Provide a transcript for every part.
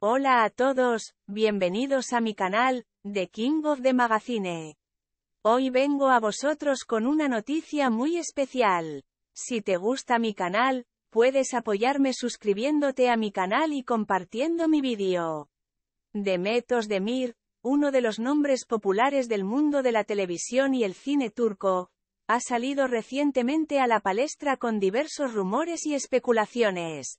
Hola a todos, bienvenidos a mi canal, The King of the Magazine. Hoy vengo a vosotros con una noticia muy especial. Si te gusta mi canal, puedes apoyarme suscribiéndote a mi canal y compartiendo mi vídeo. Demetos Demir, uno de los nombres populares del mundo de la televisión y el cine turco, ha salido recientemente a la palestra con diversos rumores y especulaciones.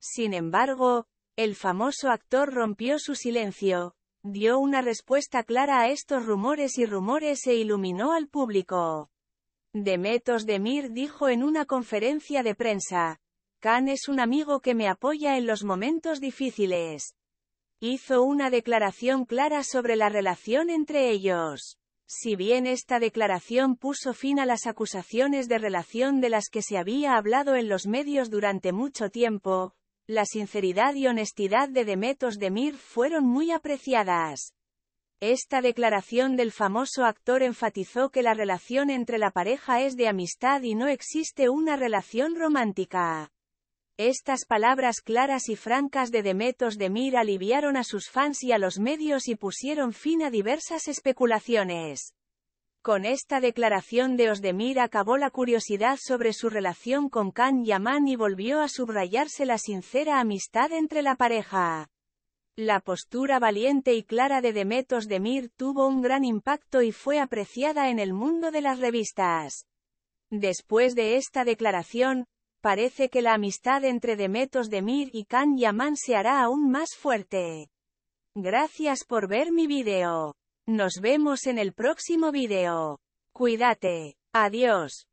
Sin embargo, el famoso actor rompió su silencio, dio una respuesta clara a estos rumores y rumores e iluminó al público. Demetos Demir dijo en una conferencia de prensa, Khan es un amigo que me apoya en los momentos difíciles. Hizo una declaración clara sobre la relación entre ellos. Si bien esta declaración puso fin a las acusaciones de relación de las que se había hablado en los medios durante mucho tiempo, la sinceridad y honestidad de Demetos Mir fueron muy apreciadas. Esta declaración del famoso actor enfatizó que la relación entre la pareja es de amistad y no existe una relación romántica. Estas palabras claras y francas de Demetos Mir aliviaron a sus fans y a los medios y pusieron fin a diversas especulaciones. Con esta declaración de Osdemir acabó la curiosidad sobre su relación con Khan Yaman y volvió a subrayarse la sincera amistad entre la pareja. La postura valiente y clara de Demet Osdemir tuvo un gran impacto y fue apreciada en el mundo de las revistas. Después de esta declaración, parece que la amistad entre Demet Osdemir y Khan Yaman se hará aún más fuerte. Gracias por ver mi video. Nos vemos en el próximo video. Cuídate. Adiós.